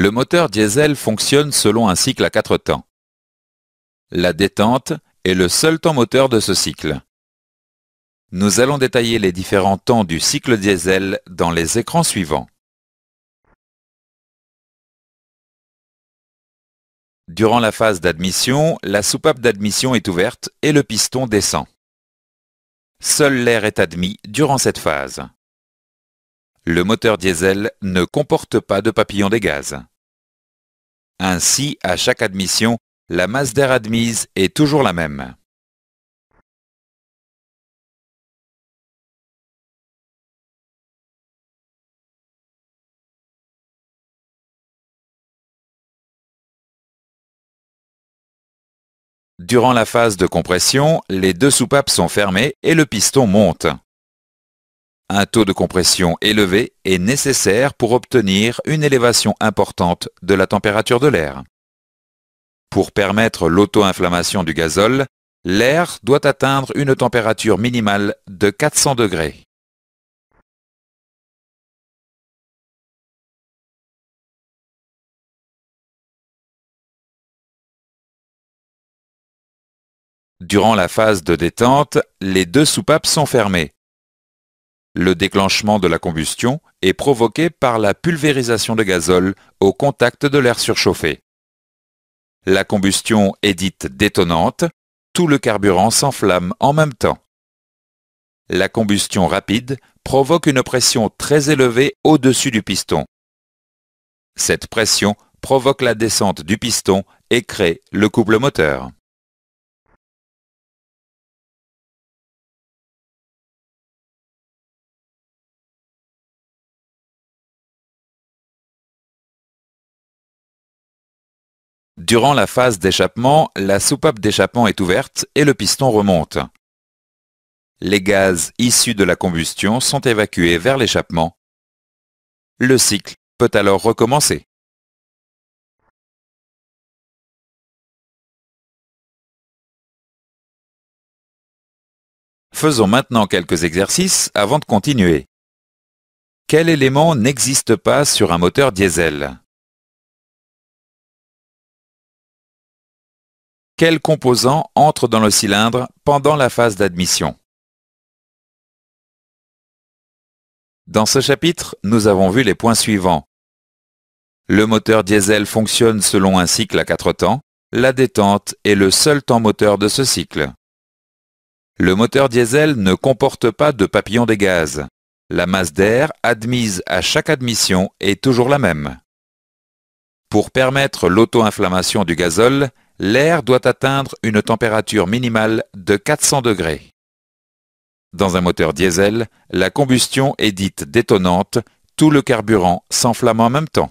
Le moteur diesel fonctionne selon un cycle à quatre temps. La détente est le seul temps moteur de ce cycle. Nous allons détailler les différents temps du cycle diesel dans les écrans suivants. Durant la phase d'admission, la soupape d'admission est ouverte et le piston descend. Seul l'air est admis durant cette phase. Le moteur diesel ne comporte pas de papillon des gaz. Ainsi, à chaque admission, la masse d'air admise est toujours la même. Durant la phase de compression, les deux soupapes sont fermées et le piston monte. Un taux de compression élevé est nécessaire pour obtenir une élévation importante de la température de l'air. Pour permettre l'auto-inflammation du gazole, l'air doit atteindre une température minimale de 400 degrés. Durant la phase de détente, les deux soupapes sont fermées. Le déclenchement de la combustion est provoqué par la pulvérisation de gazole au contact de l'air surchauffé. La combustion est dite détonante, tout le carburant s'enflamme en même temps. La combustion rapide provoque une pression très élevée au-dessus du piston. Cette pression provoque la descente du piston et crée le couple moteur. Durant la phase d'échappement, la soupape d'échappement est ouverte et le piston remonte. Les gaz issus de la combustion sont évacués vers l'échappement. Le cycle peut alors recommencer. Faisons maintenant quelques exercices avant de continuer. Quel élément n'existe pas sur un moteur diesel quel composant entre dans le cylindre pendant la phase d'admission. Dans ce chapitre, nous avons vu les points suivants. Le moteur diesel fonctionne selon un cycle à quatre temps. La détente est le seul temps moteur de ce cycle. Le moteur diesel ne comporte pas de papillon des gaz. La masse d'air admise à chaque admission est toujours la même. Pour permettre l'auto-inflammation du gazole, l'air doit atteindre une température minimale de 400 degrés. Dans un moteur diesel, la combustion est dite détonante, tout le carburant s'enflamme en même temps.